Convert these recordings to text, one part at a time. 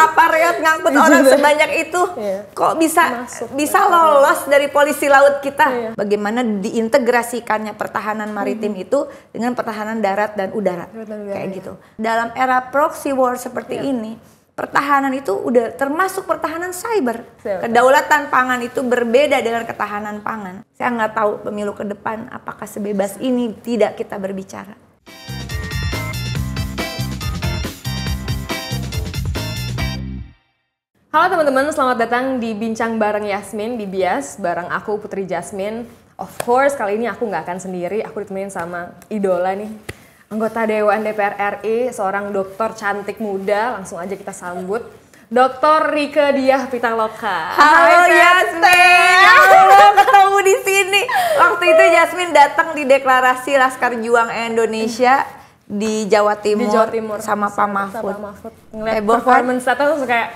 kapareot ngangkut orang iya. sebanyak itu yeah. kok bisa Masuk. bisa lolos dari polisi laut kita yeah. bagaimana diintegrasikannya pertahanan maritim mm-hmm. itu dengan pertahanan darat dan udara Betul, kayak ya. gitu dalam era proxy war seperti yeah. ini pertahanan itu udah termasuk pertahanan cyber. Iya. Kedaulatan pangan itu berbeda dengan ketahanan pangan. Saya nggak tahu pemilu ke depan apakah sebebas ini tidak kita berbicara. Halo teman-teman, selamat datang di Bincang Bareng Yasmin di Bias, bareng aku Putri Jasmine. Of course, kali ini aku nggak akan sendiri, aku ditemenin sama idola nih. Anggota Dewan DPR RI, seorang dokter cantik muda, langsung aja kita sambut. Dokter Rike Diah Pitaloka. Halo Yasmin, ya ketemu di sini. Waktu itu Yasmin datang di deklarasi Laskar Juang Indonesia di Jawa Timur, di Jawa Timur. sama Pak Mahfud. Sama Pak Mahfud. Ngeliat Heboh kan? performance kan? kayak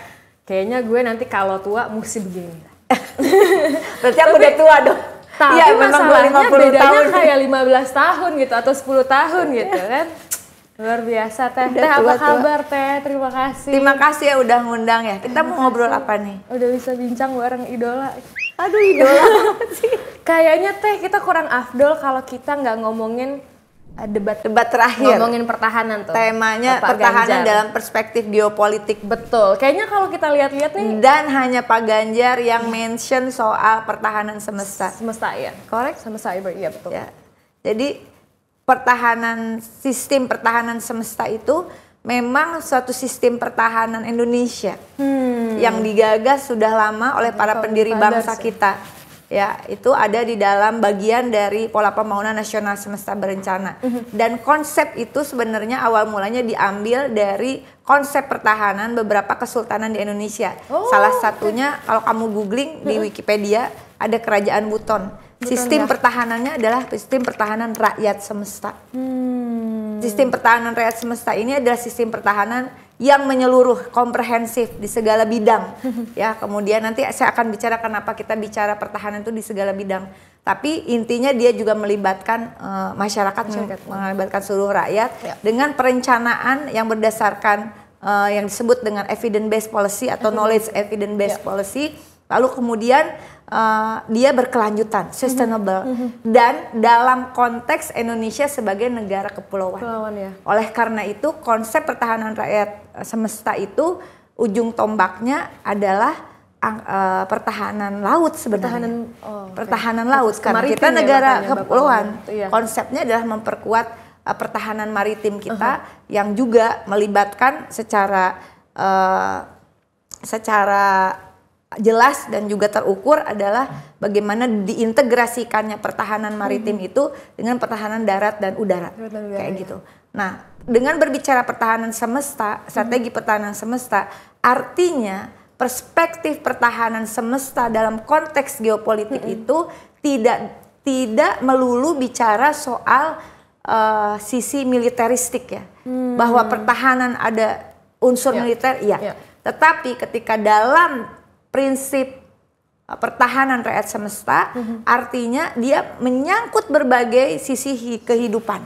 kayaknya gue nanti kalau tua mesti begini. Berarti aku udah tua dong. Tapi ya, masalahnya bedanya tahun. kayak 15 tahun gitu atau 10 tahun gitu iya. kan. Luar biasa Teh. Udah teh tua, apa kabar tua. Teh? Terima kasih. Terima kasih ya udah ngundang ya. Kita mau ngobrol apa nih? Udah bisa bincang bareng idola. Aduh idola. Kayaknya Teh kita kurang afdol kalau kita nggak ngomongin Eh, debat debat terakhir ngomongin pertahanan tuh temanya Pak pertahanan Ganjar. dalam perspektif geopolitik betul kayaknya kalau kita lihat-lihat nih dan hanya Pak Ganjar yang mention soal pertahanan semesta semesta ya korek semesta. cyber iya betul ya. jadi pertahanan sistem pertahanan semesta itu memang suatu sistem pertahanan Indonesia hmm. yang digagas sudah lama oleh para pendiri bangsa kita ya itu ada di dalam bagian dari pola pembangunan nasional semesta berencana mm-hmm. dan konsep itu sebenarnya awal mulanya diambil dari konsep pertahanan beberapa kesultanan di Indonesia oh, salah satunya okay. kalau kamu googling mm-hmm. di mhm. Wikipedia ada kerajaan Buton sistem pertahanannya adalah sistem pertahanan rakyat semesta hmm. sistem pertahanan rakyat semesta ini adalah sistem pertahanan yang menyeluruh komprehensif di segala bidang ya kemudian nanti saya akan bicara kenapa kita bicara pertahanan itu di segala bidang tapi intinya dia juga melibatkan uh, masyarakat, masyarakat melibatkan seluruh rakyat ya. dengan perencanaan yang berdasarkan uh, yang disebut dengan evidence based policy atau knowledge evidence based ya. policy lalu kemudian uh, dia berkelanjutan, mhm. sustainable, mm -hmm. dan dalam konteks Indonesia sebagai negara kepulauan. kepulauan ya. Oleh karena itu, konsep pertahanan rakyat eh, semesta itu ujung tombaknya adalah uh, pertahanan laut sebenarnya. Pertahanan, oh, okay. pertahanan laut karena Maritim kita ya, negara ya, kepulauan. ya. Konsepnya adalah memperkuat uh, pertahanan maritim kita uh -huh. yang juga melibatkan secara uh, secara jelas dan juga terukur adalah bagaimana diintegrasikannya pertahanan maritim hmm. itu dengan pertahanan darat dan udara, Betul, kayak ya. gitu. Iya. Nah, dengan berbicara pertahanan semesta, strategi hmm. pertahanan semesta, artinya perspektif pertahanan semesta dalam konteks geopolitik hmm. itu tidak tidak melulu bicara soal uh, sisi militeristik ya, hmm. bahwa pertahanan ada unsur yeah. militer, iya. ya. Tetapi ketika dalam prinsip uh, pertahanan rakyat semesta mm-hmm. artinya dia menyangkut berbagai sisi kehidupan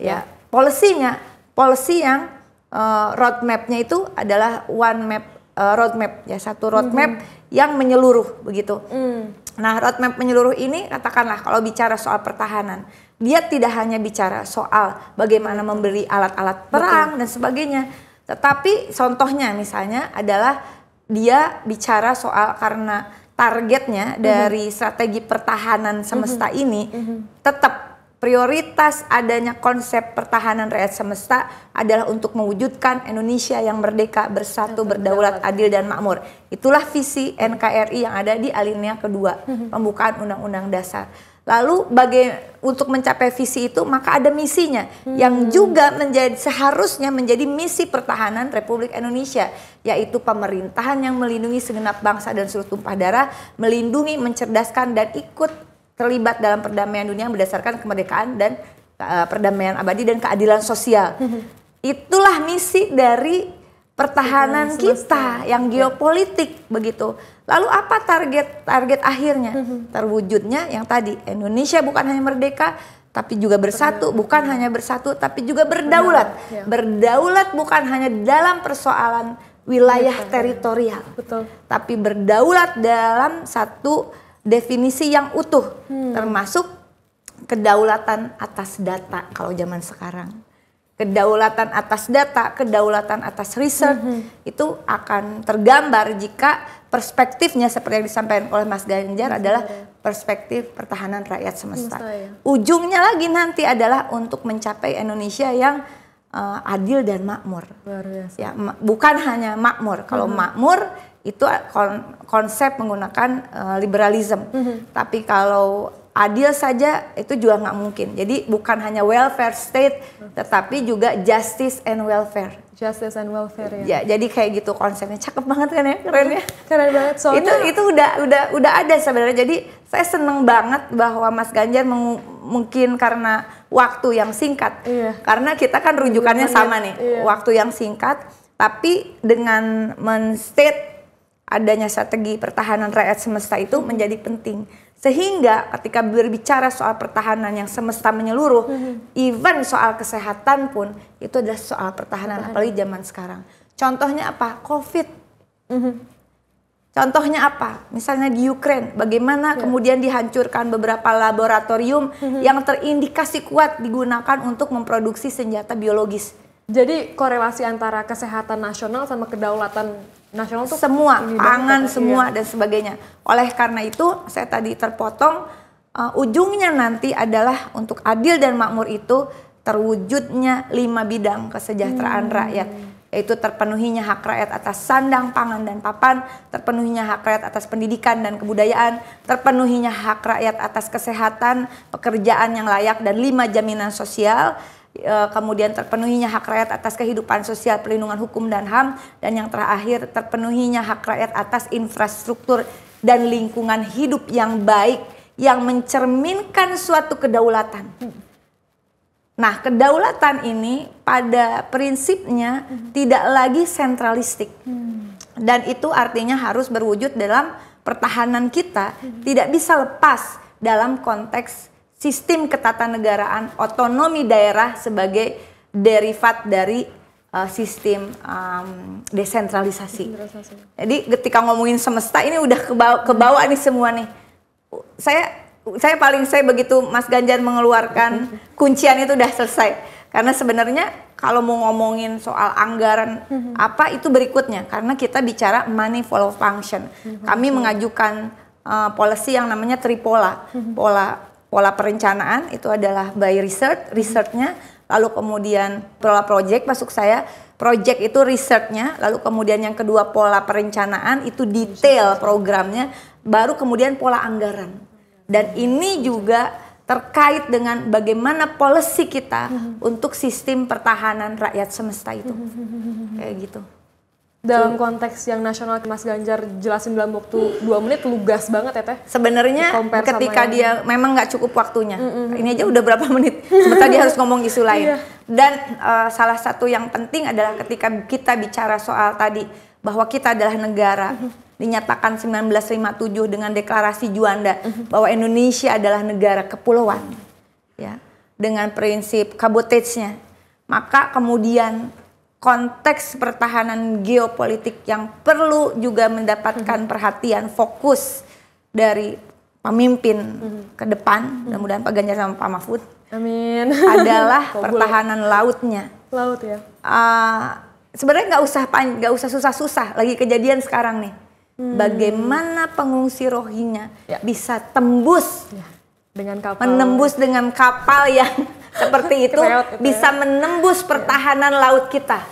ya mm ya. polisinya polisi yang uh, roadmapnya itu adalah one map uh, roadmap ya satu roadmap mm-hmm. yang menyeluruh begitu mm. nah roadmap menyeluruh ini katakanlah kalau bicara soal pertahanan dia tidak hanya bicara soal bagaimana memberi alat-alat perang Betul. dan sebagainya tetapi contohnya misalnya adalah dia bicara soal karena targetnya mm-hmm. dari strategi pertahanan mhm. semesta mm-hmm. ini mm-hmm. tetap prioritas adanya konsep pertahanan rakyat semesta adalah untuk mewujudkan Indonesia yang merdeka, bersatu, berdaulat, adil dan makmur. Itulah visi mhm. NKRI yang ada di alinea kedua, mhm. pembukaan Undang-Undang Dasar. Lalu bagi untuk mencapai visi itu maka ada misinya hmm. yang juga menjadi seharusnya menjadi misi pertahanan Republik Indonesia yaitu pemerintahan yang melindungi segenap bangsa dan seluruh tumpah darah, melindungi, mencerdaskan dan ikut terlibat dalam perdamaian dunia berdasarkan kemerdekaan dan uh, perdamaian abadi dan keadilan sosial. Hmm. Itulah misi dari pertahanan iya, kita yang iya. geopolitik begitu. Lalu apa target target akhirnya? Mhm. Terwujudnya yang tadi Indonesia bukan hanya merdeka tapi juga bersatu, bukan hanya bersatu tapi juga berdaulat. Iya. Berdaulat bukan hanya dalam persoalan wilayah teritorial. Betul. Tapi berdaulat dalam satu definisi yang utuh hmm. termasuk kedaulatan atas data kalau zaman sekarang kedaulatan atas data, kedaulatan atas riset mm -hmm. itu akan tergambar jika perspektifnya seperti yang disampaikan oleh Mas Ganjar mm -hmm. adalah perspektif pertahanan rakyat semesta. semesta ya. Ujungnya lagi nanti adalah untuk mencapai Indonesia yang uh, adil dan makmur. Luar biasa. Ya, ma bukan hanya makmur. Kalau mm -hmm. makmur itu kon konsep menggunakan uh, eh, liberalisme. Mm -hmm. Tapi kalau adil saja itu juga nggak mungkin. Jadi bukan hanya welfare state, tetapi juga justice and welfare. Justice and welfare ya. ya jadi kayak gitu konsepnya cakep banget kan ya, keren ya. Keren banget soalnya. Itu itu udah udah udah ada sebenarnya. Jadi saya seneng banget bahwa Mas Ganjar mungkin karena waktu yang singkat. Iya. Karena kita kan rujukannya iya. sama nih, iya. waktu yang singkat. Tapi dengan men-state adanya strategi pertahanan rakyat semesta itu menjadi penting sehingga ketika berbicara soal pertahanan yang semesta menyeluruh, mm-hmm. even soal kesehatan pun itu adalah soal pertahanan, pertahanan. apalagi zaman sekarang. Contohnya apa? Covid. Mm-hmm. Contohnya apa? Misalnya di Ukraine, bagaimana yeah. kemudian dihancurkan beberapa laboratorium mm-hmm. yang terindikasi kuat digunakan untuk memproduksi senjata biologis. Jadi korelasi antara kesehatan nasional sama kedaulatan nasional itu semua pangan semua iya. dan sebagainya. Oleh karena itu saya tadi terpotong uh, ujungnya nanti adalah untuk adil dan makmur itu terwujudnya lima bidang kesejahteraan hmm. rakyat yaitu terpenuhinya hak rakyat atas sandang, pangan, dan papan, terpenuhinya hak rakyat atas pendidikan dan kebudayaan, terpenuhinya hak rakyat atas kesehatan, pekerjaan yang layak, dan lima jaminan sosial, Eh, kemudian terpenuhinya hak rakyat atas kehidupan sosial, perlindungan hukum dan HAM, dan yang terakhir terpenuhinya hak rakyat atas infrastruktur dan lingkungan hidup yang baik yang mencerminkan suatu kedaulatan. Nah, kedaulatan ini pada prinsipnya hmm. tidak lagi sentralistik. Hmm. Dan itu artinya harus berwujud dalam pertahanan kita, hmm. tidak bisa lepas dalam konteks sistem ketatanegaraan otonomi daerah sebagai derivat dari uh, sistem um, desentralisasi. desentralisasi. Jadi ketika ngomongin semesta ini udah kebawa, kebawa nih semua nih. Saya saya paling saya begitu Mas Ganjar mengeluarkan kuncian itu udah selesai. Karena sebenarnya kalau mau ngomongin soal anggaran apa itu berikutnya karena kita bicara money follow function. Kami mengajukan uh, policy yang namanya tripola, pola pola perencanaan itu adalah by research, researchnya, lalu kemudian pola project masuk saya, project itu researchnya, lalu kemudian yang kedua pola perencanaan itu detail programnya, baru kemudian pola anggaran. Dan ini juga terkait dengan bagaimana policy kita hmm. untuk sistem pertahanan rakyat semesta itu. Hmm. Kayak gitu dalam konteks yang nasional Mas Ganjar jelasin dalam waktu dua menit lugas banget ya teh sebenarnya ketika dia memang nggak cukup waktunya mm -hmm. ini aja udah berapa menit sebentar dia harus ngomong isu lain yeah. dan uh, salah satu yang penting adalah ketika kita bicara soal tadi bahwa kita adalah negara mm -hmm. dinyatakan 1957 dengan deklarasi Juanda mm -hmm. bahwa Indonesia adalah negara kepulauan ya dengan prinsip kabotage-nya maka kemudian konteks pertahanan geopolitik yang perlu juga mendapatkan hmm. perhatian fokus dari pemimpin hmm. ke depan, hmm. mudah-mudahan Pak Ganjar sama Pak Mahfud. Amin. Adalah pertahanan lautnya. Laut ya. Uh, sebenarnya nggak usah nggak usah susah-susah lagi kejadian sekarang nih. Hmm. Bagaimana pengungsi Rohingya ya. bisa tembus ya. dengan kapal. menembus dengan kapal yang seperti itu gitu bisa ya. menembus iya. pertahanan laut kita.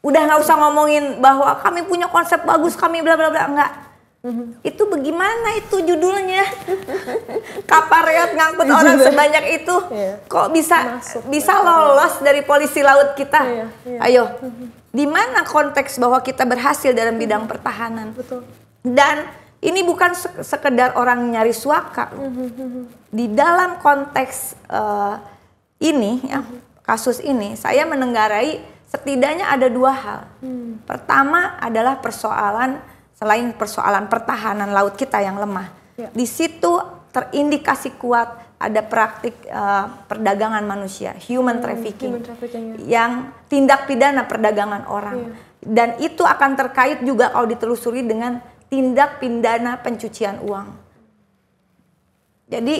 Udah nggak usah ngomongin bahwa kami punya konsep bagus, kami bla bla bla enggak. Mm-hmm. Itu bagaimana itu judulnya? kapal reot ngangkut orang sebanyak itu. Iya. Kok bisa Masuk, bisa lolos dari polisi laut kita? Ya, ya. Ayo. Mm-hmm. Di mana konteks bahwa kita berhasil dalam bidang mm-hmm. pertahanan? Betul. Dan ini bukan sekedar orang nyari suaka. Di dalam konteks uh, ini, ya, kasus ini, saya menenggarai setidaknya ada dua hal. Pertama adalah persoalan selain persoalan pertahanan laut kita yang lemah. Ya. Di situ terindikasi kuat ada praktik uh, perdagangan manusia, human hmm, trafficking, human trafficking ya. yang tindak pidana perdagangan orang. yeah. Dan itu akan terkait juga kalau ditelusuri dengan tindak pidana pencucian uang. Jadi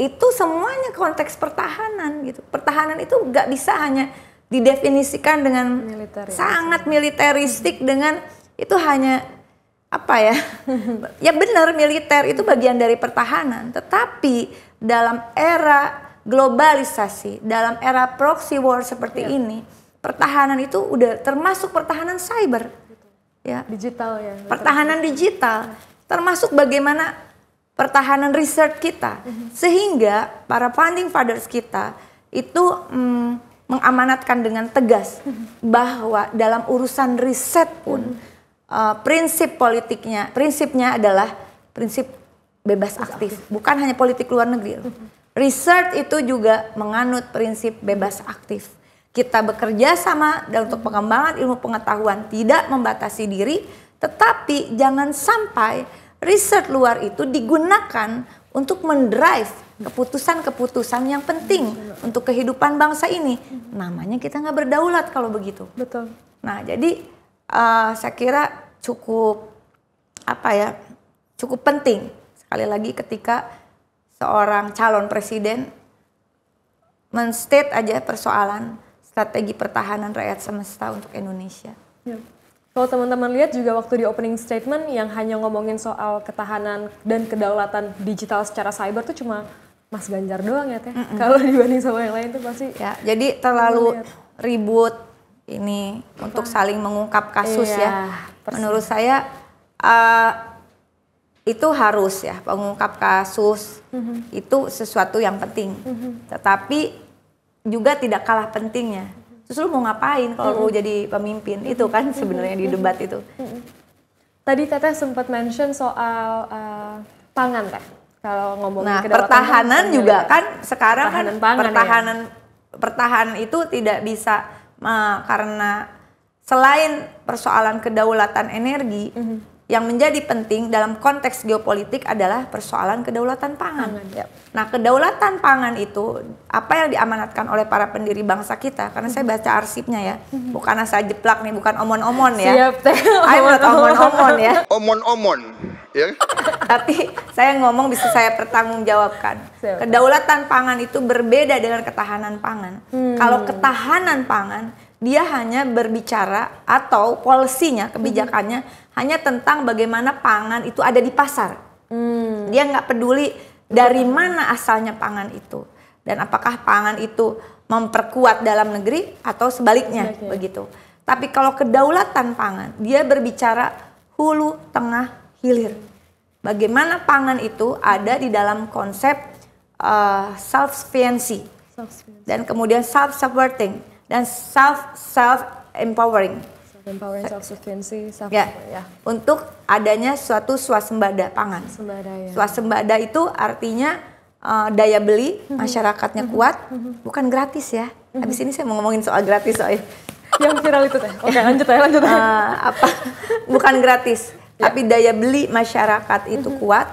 itu semuanya konteks pertahanan gitu. Pertahanan itu nggak bisa hanya didefinisikan dengan militeris. sangat militeristik hmm. dengan itu hanya apa ya? ya benar militer itu bagian dari pertahanan, tetapi dalam era globalisasi, dalam era proxy war seperti ya. ini, pertahanan itu udah termasuk pertahanan cyber ya digital ya pertahanan digital termasuk bagaimana pertahanan riset kita mhm. sehingga para founding fathers kita itu mm, mengamanatkan dengan tegas mhm. bahwa dalam urusan riset pun uh, prinsip politiknya prinsipnya adalah prinsip bebas aktif bukan hanya politik luar negeri riset itu juga menganut prinsip bebas aktif kita bekerja sama dan untuk pengembangan ilmu pengetahuan tidak membatasi diri, tetapi jangan sampai riset luar itu digunakan untuk mendrive keputusan-keputusan yang penting untuk kehidupan bangsa ini. Namanya kita nggak berdaulat kalau begitu. Betul. Nah, jadi uh, saya kira cukup apa ya? Cukup penting sekali lagi ketika seorang calon presiden menstate aja persoalan strategi pertahanan rakyat semesta untuk Indonesia. Ya. Kalau teman-teman lihat juga waktu di opening statement yang hanya ngomongin soal ketahanan dan kedaulatan digital secara cyber tuh cuma Mas Ganjar doang ya teh. Kalau dibanding sama yang lain tuh pasti ya. Jadi terlalu ribut ini Apa? untuk saling mengungkap kasus iya, ya. Persis. Menurut saya uh, itu harus ya mengungkap kasus mm -hmm. itu sesuatu yang penting. Mm -hmm. Tetapi juga tidak kalah pentingnya. Terus lu mau ngapain kalau mm-hmm. lu jadi pemimpin? Itu kan sebenarnya di debat itu. Mm-hmm. Tadi Teteh sempat mention soal uh, pangan teh. Kalau ngomongin nah, pertahanan pangan, juga kan sekarang kan pertahanan kan pangan, pertahanan ya? pertahanan itu tidak bisa uh, karena selain persoalan kedaulatan energi, mm-hmm yang menjadi penting dalam konteks geopolitik adalah persoalan kedaulatan pangan. pangan. Ya. Nah, kedaulatan pangan itu apa yang diamanatkan oleh para pendiri bangsa kita? Karena saya baca arsipnya ya, mhm. bukan asal jeplak nih, bukan omon-omon ya. Siap, saya menurut omon-omon ya. Omon-omon, ya. Tapi saya ngomong bisa saya pertanggungjawabkan. Kedaulatan pangan itu berbeda dengan ketahanan pangan. Hmm. Kalau ketahanan pangan dia hanya berbicara atau polisinya mhm. kebijakannya hmm. hanya tentang bagaimana pangan itu ada di pasar. Hmm. Dia nggak peduli dari mana asalnya pangan itu dan apakah pangan itu memperkuat dalam negeri atau sebaliknya okay. begitu. Tapi kalau kedaulatan pangan dia berbicara hulu, tengah, hilir. Bagaimana pangan itu ada di dalam konsep uh, eh, self sufficiency dan kemudian self supporting dan self self empowering empowering self sufficiency self ya, ya. untuk adanya suatu swasembada pangan swasembada ya. swasembada itu artinya uh, daya beli mhm. masyarakatnya mhm. kuat mhm. bukan gratis ya habis ini saya mau ngomongin soal gratis soalnya yang viral itu teh oke lanjut ya lanjut uh, apa bukan gratis ya. tapi daya beli masyarakat itu kuat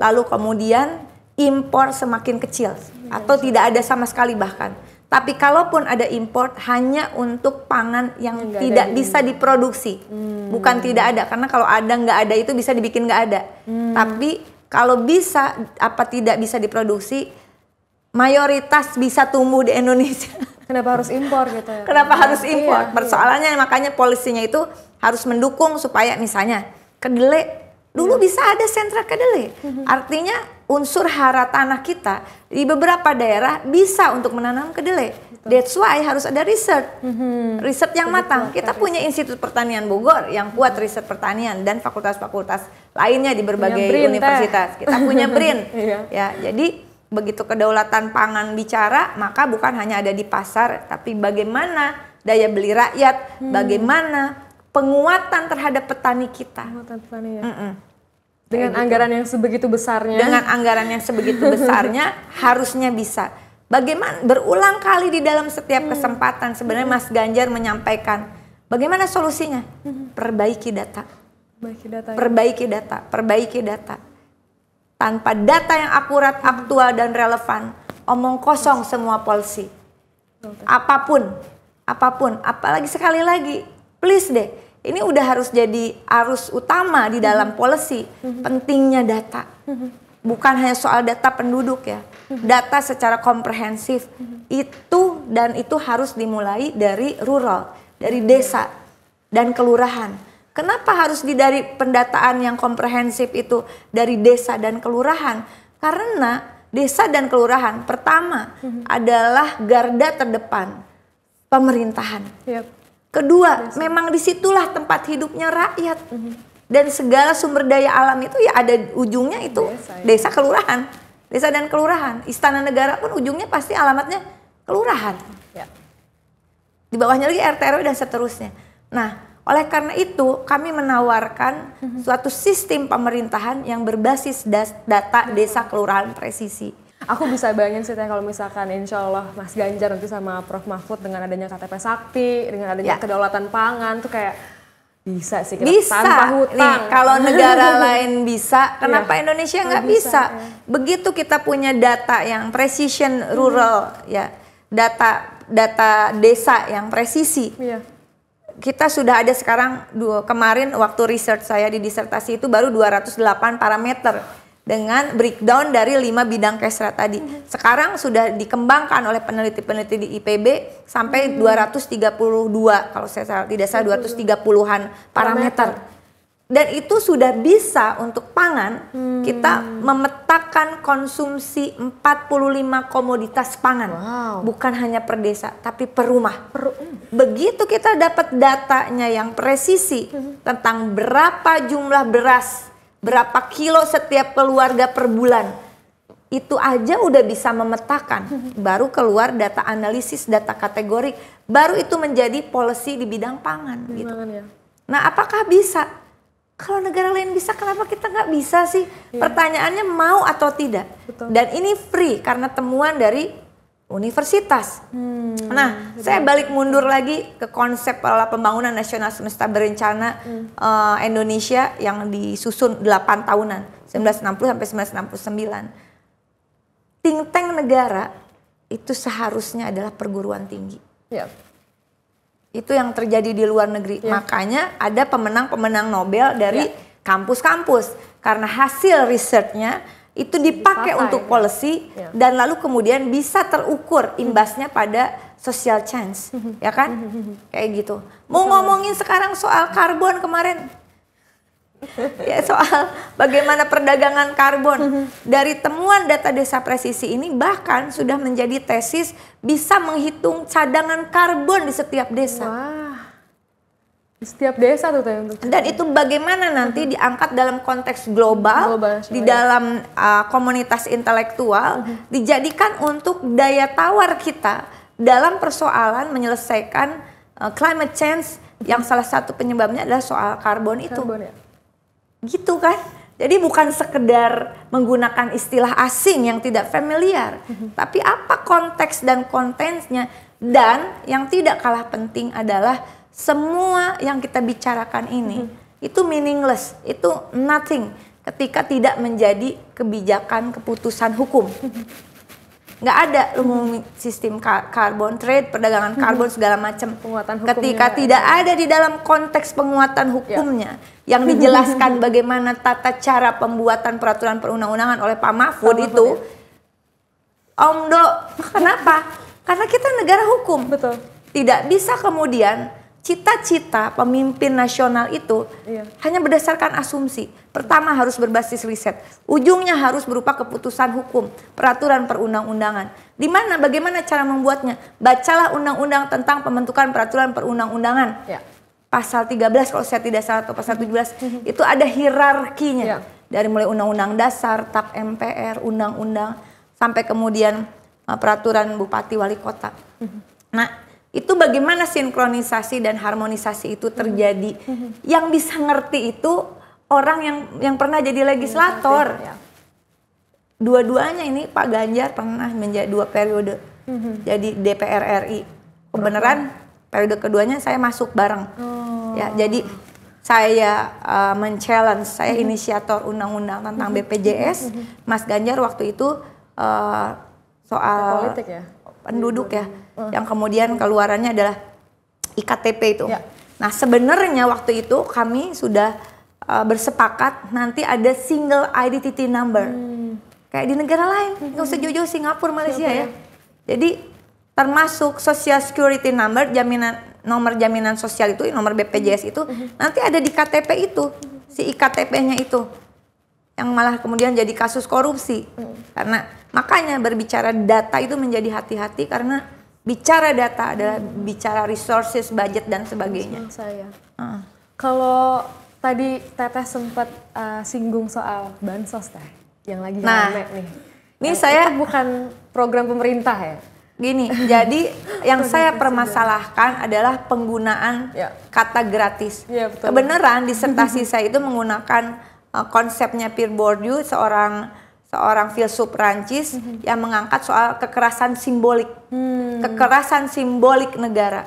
lalu kemudian impor semakin kecil iya, atau iya. tidak ada sama sekali bahkan tapi kalaupun ada import hanya untuk pangan yang Enggak tidak bisa ini. diproduksi, hmm. bukan tidak ada karena kalau ada nggak ada itu bisa dibikin nggak ada. Hmm. Tapi kalau bisa apa tidak bisa diproduksi, mayoritas bisa tumbuh di Indonesia. Kenapa harus impor gitu? Ya? Kenapa nah, harus iya, impor? Iya, Persoalannya iya. makanya polisinya itu harus mendukung supaya misalnya kedelai dulu hmm. bisa ada sentra kedelai. Hmm. Artinya unsur hara tanah kita di beberapa daerah bisa untuk menanam kedelai. That's why harus ada riset, mm riset yang matang. kita punya Institut Pertanian Bogor yang kuat mhm. riset pertanian dan fakultas-fakultas lainnya di berbagai universitas. Kita punya BRIN, iya. ya. Jadi begitu kedaulatan pangan bicara, maka bukan hanya ada di pasar, tapi bagaimana daya beli rakyat, hmm. bagaimana penguatan terhadap petani kita. Penguatan petani ya. Mm -mm dengan gitu. anggaran yang sebegitu besarnya dengan anggaran yang sebegitu besarnya harusnya bisa bagaimana berulang kali di dalam setiap hmm. kesempatan sebenarnya hmm. Mas Ganjar menyampaikan bagaimana solusinya hmm. perbaiki data perbaiki data ya. perbaiki data perbaiki data tanpa data yang akurat aktual dan relevan omong kosong semua polisi apapun apapun apalagi sekali lagi please deh ini udah harus jadi arus utama di dalam mm-hmm. polisi mm-hmm. pentingnya data mm-hmm. bukan hanya soal data penduduk ya mm-hmm. data secara komprehensif mm-hmm. itu dan itu harus dimulai dari rural dari desa dan kelurahan kenapa harus di dari pendataan yang komprehensif itu dari desa dan kelurahan karena desa dan kelurahan pertama mm-hmm. adalah garda terdepan pemerintahan yep Kedua, Biasa. memang disitulah tempat hidupnya rakyat. Mm-hmm. Dan segala sumber daya alam itu ya ada ujungnya itu desa, ya. desa kelurahan. Desa dan kelurahan. Istana negara pun ujungnya pasti alamatnya kelurahan. Ya. Di bawahnya lagi RT RW dan seterusnya. Nah, oleh karena itu kami menawarkan mm-hmm. suatu sistem pemerintahan yang berbasis data desa kelurahan presisi aku bisa bayangin sih kalau misalkan insya Allah Mas Ganjar nanti sama Prof Mahfud dengan adanya KTP Sakti, dengan adanya ya. kedaulatan pangan tuh kayak bisa sih kita bisa. tanpa hutang. kalau negara lain bisa, kenapa ya. Indonesia nggak bisa? bisa? Ya. Begitu kita punya data yang precision rural hmm. ya, data data desa yang presisi. Ya. Kita sudah ada sekarang dua kemarin waktu research saya di disertasi itu baru 208 parameter dengan breakdown dari lima bidang kesra tadi. Mm-hmm. Sekarang sudah dikembangkan oleh peneliti-peneliti di IPB sampai hmm. 232 kalau saya tidak salah 230-an parameter. Dan itu sudah bisa untuk pangan hmm. kita memetakan konsumsi 45 komoditas pangan. Wow. Bukan hanya per desa tapi per rumah. Per, hmm. Begitu kita dapat datanya yang presisi hmm. tentang berapa jumlah beras berapa kilo setiap keluarga per bulan. Itu aja udah bisa memetakan, baru keluar data analisis, data kategori, baru itu menjadi policy di bidang pangan. Di gitu. ya. Nah, apakah bisa? Kalau negara lain bisa, kenapa kita nggak bisa sih? Ya. Pertanyaannya mau atau tidak? Betul. Dan ini free karena temuan dari universitas. Hmm. Nah, betul. saya balik mundur lagi ke konsep pola eh, pembangunan nasional semesta berencana hmm. uh, Indonesia yang disusun 8 tahunan, 1960 sampai 1969. Think negara itu seharusnya adalah perguruan tinggi. Yep. Ya. Itu yang terjadi di luar negeri. Yep. Ya. Makanya ada pemenang-pemenang Nobel dari ya. kampus-kampus yep. karena hasil risetnya itu dipakai, dipakai untuk policy ya. dan lalu kemudian bisa terukur imbasnya pada social change ya kan kayak gitu mau ngomongin sekarang soal karbon kemarin ya soal bagaimana perdagangan karbon dari temuan data desa presisi ini bahkan sudah menjadi tesis bisa menghitung cadangan karbon di setiap desa wow. Setiap desa tuh untuk Dan itu bagaimana nanti uh mm-hmm. -huh. diangkat dalam konteks global, global di dalam uh, komunitas intelektual uh mm-hmm. -huh. dijadikan untuk daya tawar kita dalam persoalan menyelesaikan uh, climate change mm-hmm. yang salah satu penyebabnya adalah soal karbon itu. Karbon, ya. Gitu kan? Jadi bukan sekedar menggunakan istilah asing yang tidak familiar, uh -huh. tapi apa konteks dan kontennya dan yang tidak kalah penting adalah semua yang kita bicarakan ini mm-hmm. itu meaningless, itu nothing ketika tidak menjadi kebijakan keputusan hukum. Mm-hmm. Nggak ada mm-hmm. sistem karbon carbon trade, perdagangan mm karbon segala macam. Penguatan hukumnya. Ketika tidak ada di dalam konteks penguatan ya. hukumnya ya. yang dijelaskan bagaimana tata cara pembuatan peraturan perundang-undangan oleh Pak Mahfud Pak itu ya. Om kenapa? Karena kita negara hukum. Betul. Tidak bisa kemudian cita-cita pemimpin nasional itu iya. hanya berdasarkan asumsi. Pertama harus berbasis riset, ujungnya harus berupa keputusan hukum, peraturan perundang-undangan. Di mana bagaimana cara membuatnya? Bacalah undang-undang tentang pembentukan peraturan perundang-undangan. Iya. Pasal 13 kalau saya tidak salah atau pasal 17 mhm. itu ada hierarkinya. Iya. Dari mulai undang-undang dasar, TAP MPR, undang-undang sampai kemudian eh, peraturan bupati wali kota. Mhm. Nah, itu bagaimana sinkronisasi dan harmonisasi itu terjadi. Hmm. Yang bisa ngerti itu orang yang yang pernah jadi legislator. Iya, iya. Dua-duanya ini Pak Ganjar pernah menjadi dua periode. Hmm. Jadi DPR RI. Kebenaran periode keduanya saya masuk bareng. Oh. Ya, jadi saya uh, men-challenge, saya hmm. inisiator undang-undang tentang hmm. BPJS. Hmm. Mas Ganjar waktu itu uh, soal politik ya penduduk ya, hmm. yang kemudian keluarannya adalah iktp itu. Ya. Nah sebenarnya waktu itu kami sudah uh, bersepakat nanti ada single identity number. Hmm. Kayak di negara lain, hmm. nggak usah jauh Singapura, Malaysia ya. ya. Jadi termasuk social security number, jaminan nomor jaminan sosial itu, nomor BPJS itu hmm. nanti ada di KTP itu, si iktp-nya itu yang malah kemudian jadi kasus korupsi hmm. karena Makanya berbicara data itu menjadi hati-hati karena bicara data adalah bicara resources, budget dan sebagainya. Saya. Ah. Kalau tadi Teteh sempat uh, eh, singgung soal bansos teh yang lagi nah, rame nih. Ini nah, saya kan bukan program pemerintah ya. Gini, jadi yang saya permasalahkan adalah penggunaan ya. kata gratis. Ya, betul. Kebenaran disertasi saya itu menggunakan uh, konsepnya Pierre Bourdieu seorang seorang filsuf Prancis mm-hmm. yang mengangkat soal kekerasan simbolik, hmm. kekerasan simbolik negara,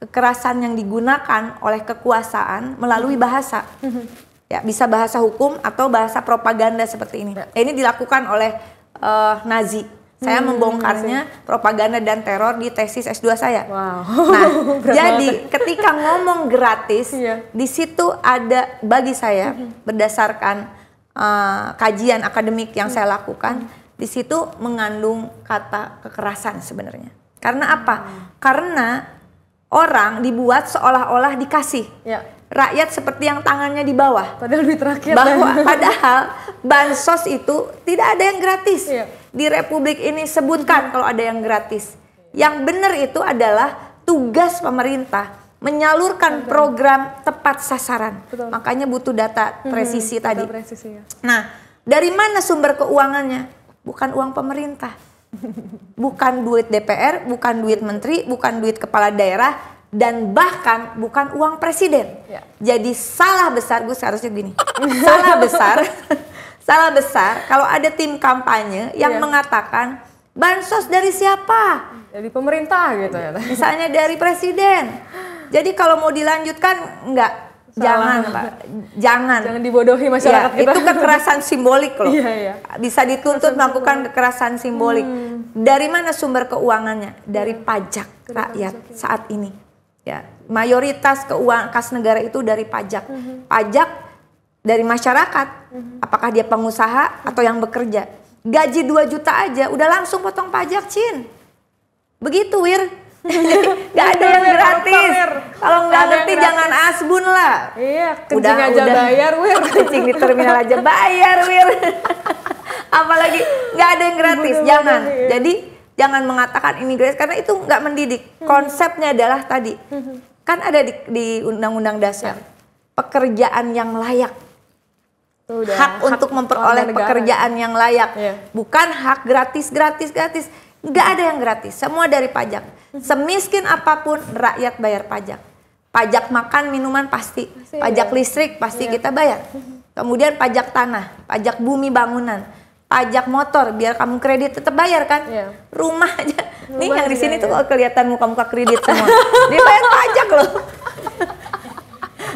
kekerasan yang digunakan oleh kekuasaan melalui mhm. bahasa, mm-hmm. ya bisa bahasa hukum atau bahasa propaganda seperti ini. Ya. Ini dilakukan oleh uh, Nazi. Saya hmm, membongkarnya propaganda dan teror di tesis S2 saya. Wow. Nah, jadi ketika ngomong gratis, yeah. di situ ada bagi saya mhm. berdasarkan Eh, kajian akademik yang hmm. saya lakukan hmm. di situ mengandung kata kekerasan sebenarnya. Karena hmm. apa? Hmm. Karena orang dibuat seolah-olah dikasih. Ya. Rakyat seperti yang tangannya di bawah. Padahal lebih terakhir Bahwa padahal bansos itu tidak ada yang gratis. Ya. Di republik ini sebutkan ya. kalau ada yang gratis. Yang benar itu adalah tugas pemerintah menyalurkan Betul. program tepat sasaran. Betul. Makanya butuh data hmm, presisi hmm, tadi. Data presisi, ya. Nah, dari mana sumber keuangannya? Bukan uang pemerintah. bukan duit DPR, bukan duit menteri, bukan duit kepala daerah dan bahkan bukan uang presiden. Ya. Jadi salah besar gue seharusnya gini. salah besar. salah besar kalau ada tim kampanye yang ya. mengatakan bansos dari siapa? Dari pemerintah gitu ya. Misalnya dari presiden jadi kalau mau dilanjutkan nggak Jangan, Pak. Jangan. Jangan dibodohi masyarakat ya, kita. Itu kekerasan simbolik loh. Iya, iya. Bisa dituntut kekerasan melakukan simbolik. kekerasan simbolik. Hmm. Dari mana sumber keuangannya? Dari iya. pajak Kira ya, rakyat pajak, ya. saat ini. Ya, mayoritas keuangan kas negara itu dari pajak. -hmm. Pajak dari masyarakat. -hmm. Apakah dia pengusaha -hmm. atau yang bekerja? Gaji 2 juta aja udah langsung potong pajak, Cin. Begitu, Wir. nggak ada yang gratis. Kalau nggak ngerti jangan asbun lah. Iya, kencing udah, aja udah. bayar, Wir. kencing di terminal aja bayar, Wir. Apalagi nggak ada yang gratis, Bener jangan. ya. Jadi jangan mengatakan ini gratis karena itu nggak mendidik. Hmm. Konsepnya adalah tadi hmm. kan ada di, di undang-undang dasar ya. pekerjaan yang layak. Udah, hak, hak untuk memperoleh pekerjaan yang layak, yeah. bukan hak gratis, gratis, gratis. Nggak ada yang gratis, semua dari pajak. Semiskin apapun rakyat bayar pajak. Pajak makan, minuman pasti, pajak listrik pasti iya. kita bayar. Kemudian pajak tanah, pajak bumi bangunan, pajak motor biar kamu kredit tetap bayar kan? Iya. Rumah aja. Rumah Nih yang di sini tuh ya. kalau kelihatan muka-muka kredit semua. Dibayar pajak loh.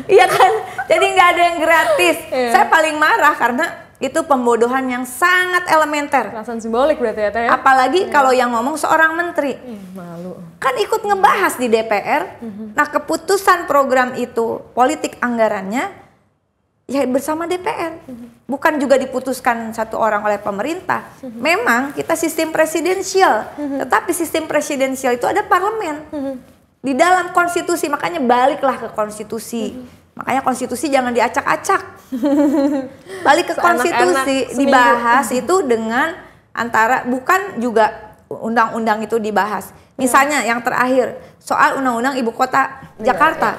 Iya kan? Jadi nggak ada yang gratis. Iya. Saya paling marah karena itu pembodohan yang sangat elementer. alasan simbolik berarti ya, Teh. Ya? Apalagi ya. kalau yang ngomong seorang menteri. Ih, malu. Kan ikut ngebahas di DPR. hmm Nah, keputusan program itu, politik anggarannya ya bersama DPR. hmm Bukan juga diputuskan satu orang oleh pemerintah. hmm Memang kita sistem presidensial, hmm tetapi sistem presidensial itu ada parlemen. hmm Di dalam konstitusi, makanya baliklah ke konstitusi. hmm Makanya konstitusi jangan diacak-acak. Balik ke so konstitusi enak, dibahas itu dengan antara bukan juga undang-undang itu dibahas. Misalnya yang terakhir soal undang-undang ibu kota iya, Jakarta.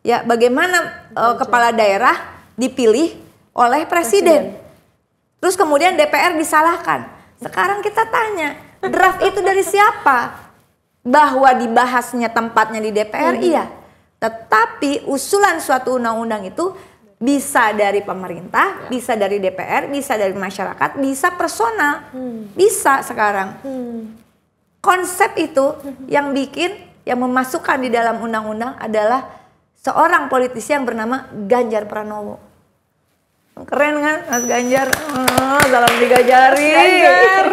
Iya. Ya, bagaimana uh, kepala daerah dipilih oleh presiden. presiden. Terus kemudian DPR disalahkan. Sekarang kita tanya, draft itu dari siapa? Bahwa dibahasnya tempatnya di DPR hmm. iya tetapi usulan suatu undang-undang itu bisa dari pemerintah, ya. bisa dari DPR, bisa dari masyarakat, bisa personal, hmm. bisa sekarang. Hmm. Konsep itu yang bikin, yang memasukkan di dalam undang-undang adalah seorang politisi yang bernama Ganjar Pranowo. Keren kan Mas Ganjar? Oh, salam digajari. Ganjar.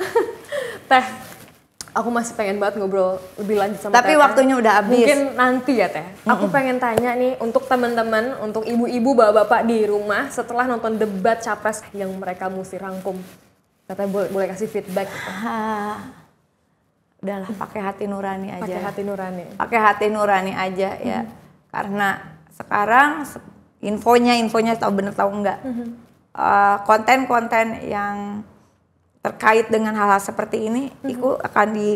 Teh, aku masih pengen banget ngobrol lebih lanjut sama Tapi teteh. waktunya udah habis. Mungkin nanti ya Teh. aku mm Aku pengen tanya nih untuk teman-teman, untuk ibu-ibu, bapak-bapak di rumah setelah nonton debat capres yang mereka mesti rangkum. Teteh boleh, boleh kasih feedback. Gitu. Udahlah pakai hati nurani aja. Pakai hati nurani. Pakai hati nurani aja mm-hmm. ya. Karena sekarang infonya infonya tahu bener tahu enggak. Mm-hmm. Uh, konten-konten yang terkait dengan hal-hal seperti ini mm -hmm. itu akan di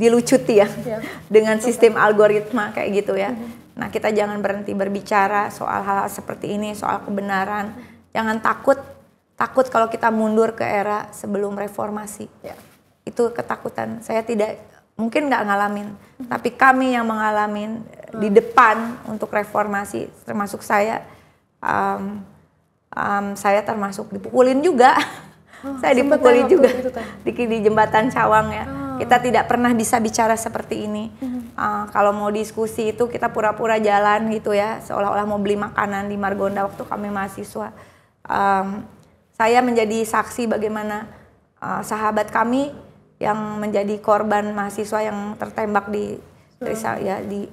dilucuti ya yeah. Iya, dengan sistem algoritma kayak gitu ya. Mm -hmm. Nah, kita jangan berhenti berbicara soal hal-hal seperti ini, soal kebenaran. Mm -hmm. Jangan takut takut kalau kita mundur ke era sebelum reformasi. Yeah. Itu ketakutan. Saya tidak mungkin nggak ngalamin, mm -hmm. tapi kami yang mengalami di mm. depan untuk reformasi termasuk saya um, um, saya termasuk dipukulin juga. Oh, saya dipukuli juga di, di jembatan Cawang ya. Oh. Kita tidak pernah bisa bicara seperti ini. Hmm. Uh, kalau mau diskusi itu kita pura-pura jalan gitu ya, seolah-olah mau beli makanan di Margonda waktu kami mahasiswa. Um, saya menjadi saksi bagaimana uh, sahabat kami yang menjadi korban mahasiswa yang tertembak di Trisa, ya di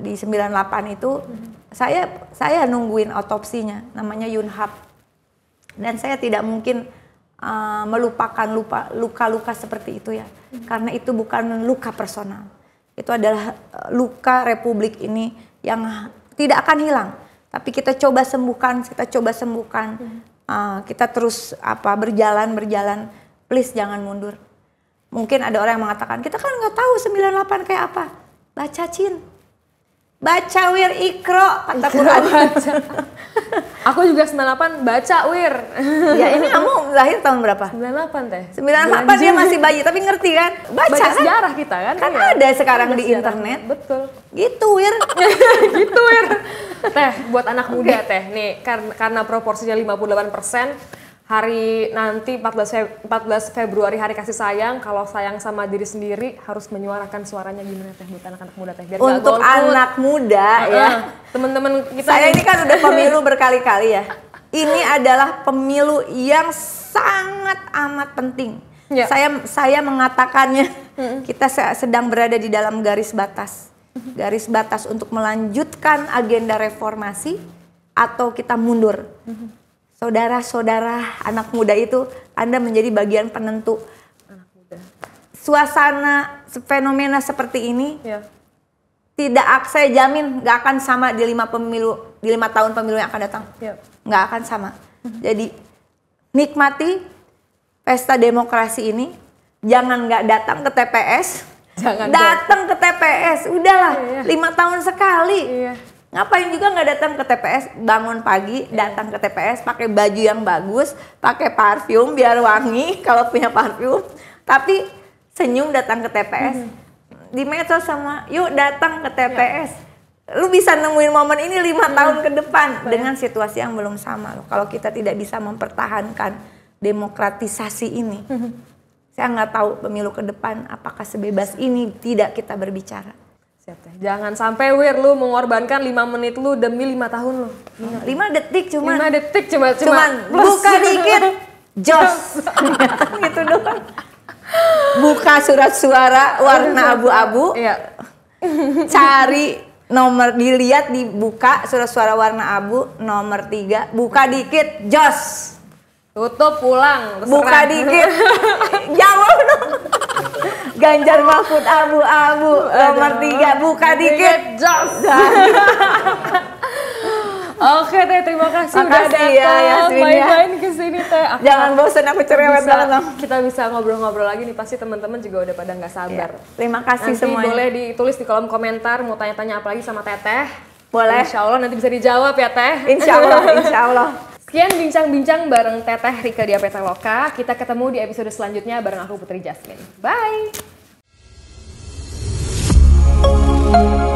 di 98 itu hmm. saya saya nungguin otopsinya namanya Yunhap dan saya tidak mungkin Eh, melupakan lupa luka-luka seperti itu ya hmm. karena itu bukan luka personal itu adalah eh, luka republik ini yang tidak akan hilang tapi kita coba sembuhkan kita coba sembuhkan hmm. uh, kita terus apa berjalan berjalan please jangan mundur mungkin ada orang yang mengatakan kita kan nggak tahu 98 kayak apa baca cin baca wir ikro kata Quran. Aku juga 98 baca wir. ya ini kamu lahir tahun berapa? 98 teh. 98 delapan dia masih bayi tapi ngerti kan? Baca, baca kan? sejarah kita kan. Kan ya? ada sekarang Baca di sejarah. internet. Betul. Gitu wir. gitu wir. Teh buat anak muda teh nih karena karena proporsinya 58% hari nanti 14 Fe 14 Februari hari kasih sayang kalau sayang sama diri sendiri harus menyuarakan suaranya gimana teh buat anak-anak muda teh biar untuk anak muda uh -uh. ya teman-teman kita saya ini kan udah pemilu berkali-kali ya ini adalah pemilu yang sangat amat penting ya. saya saya mengatakannya kita sedang berada di dalam garis batas garis batas untuk melanjutkan agenda reformasi atau kita mundur mm-hmm saudara-saudara anak muda itu Anda menjadi bagian penentu anak muda. Suasana fenomena seperti ini ya. tidak saya jamin nggak akan sama di lima pemilu di lima tahun pemilu yang akan datang ya. akan sama. Mhm. Jadi nikmati pesta demokrasi ini, jangan nggak datang ke TPS, jangan datang ke TPS, udahlah iya, iya. lima iya. tahun sekali. Iya Ngapain juga nggak datang ke TPS, bangun pagi, iya. datang ke TPS pakai baju yang bagus, pakai parfum biar wangi kalau punya parfum, tapi senyum datang ke TPS. -hmm. Di medsos sama, yuk datang ke iya. TPS. Yeah lu bisa nemuin momen ini lima hmm. tahun ke depan Baik. dengan situasi yang belum sama loh. Kalau kita tidak bisa mempertahankan demokratisasi ini, hmm. saya nggak tahu pemilu ke depan apakah sebebas ini tidak kita berbicara. Siap teh. Jangan sampai Wir lu mengorbankan 5 menit lu demi 5 tahun lu. 5 iya, detik cuma. 5 detik cuma cuma. cuman buka dikit. Jos. gitu doang. Buka surat suara warna iya. abu-abu. Iya. Cari nomor dilihat dibuka surat suara warna abu nomor 3 buka dikit jos tutup pulang terserah. buka dikit jangan dong Ganjar Mahfud abu-abu nomor tiga buka dikit jos. Oke teh terima kasih Makasih udah ya, datang ya, Yasmin, main-main ya. kesini teh. Aku Jangan bosan aku cerewet banget dong. Kita bisa ngobrol-ngobrol lagi nih pasti teman-teman juga udah pada nggak sabar. Ya. Terima kasih nanti semuanya. boleh ditulis di kolom komentar mau tanya-tanya apa lagi sama Teteh. Boleh. Insya Allah nanti bisa dijawab ya Teh. Insya Allah, Insya Allah. Sekian bincang-bincang bareng Teteh Rika di Apetaloka. Kita ketemu di episode selanjutnya bareng aku Putri Jasmine. Bye!